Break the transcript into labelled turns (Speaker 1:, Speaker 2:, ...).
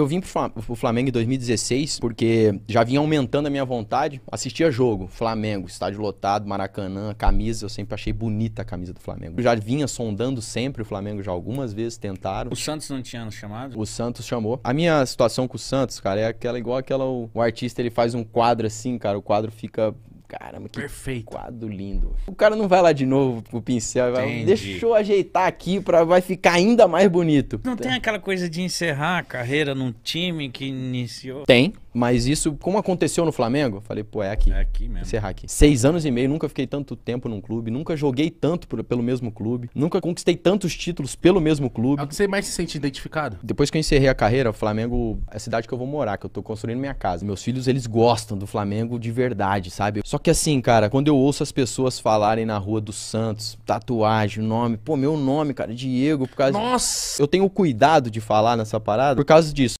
Speaker 1: eu vim pro Flamengo em 2016 porque já vinha aumentando a minha vontade. Assistia jogo, Flamengo, estádio lotado, Maracanã, camisa. Eu sempre achei bonita a camisa do Flamengo. Eu já vinha sondando sempre o Flamengo, já algumas vezes tentaram. O Santos não tinha chamado? O Santos chamou. A minha situação com o Santos, cara, é aquela igual aquela. O, o artista ele faz um quadro assim, cara. O quadro fica
Speaker 2: caramba, que Perfeito. quadro lindo.
Speaker 1: O cara não vai lá de novo pro pincel, vai, deixa eu ajeitar aqui, pra, vai ficar ainda mais bonito. Não tem
Speaker 2: aquela coisa de encerrar a carreira num time que iniciou? Tem,
Speaker 1: mas isso, como aconteceu no Flamengo, falei, pô, é aqui. É aqui mesmo. Encerrar aqui. Seis anos e meio, nunca fiquei tanto tempo num clube, nunca joguei tanto por, pelo mesmo clube, nunca conquistei tantos títulos pelo mesmo clube. É o que você mais se sente identificado? Depois que eu encerrei a carreira, o Flamengo é a cidade que eu vou morar, que eu tô construindo minha casa. Meus filhos, eles gostam do Flamengo de verdade, sabe? Só que assim, cara, quando eu ouço as pessoas falarem na rua do Santos, tatuagem, nome, pô, meu nome, cara, Diego, por causa. Nossa! Eu tenho cuidado de falar nessa parada por causa disso.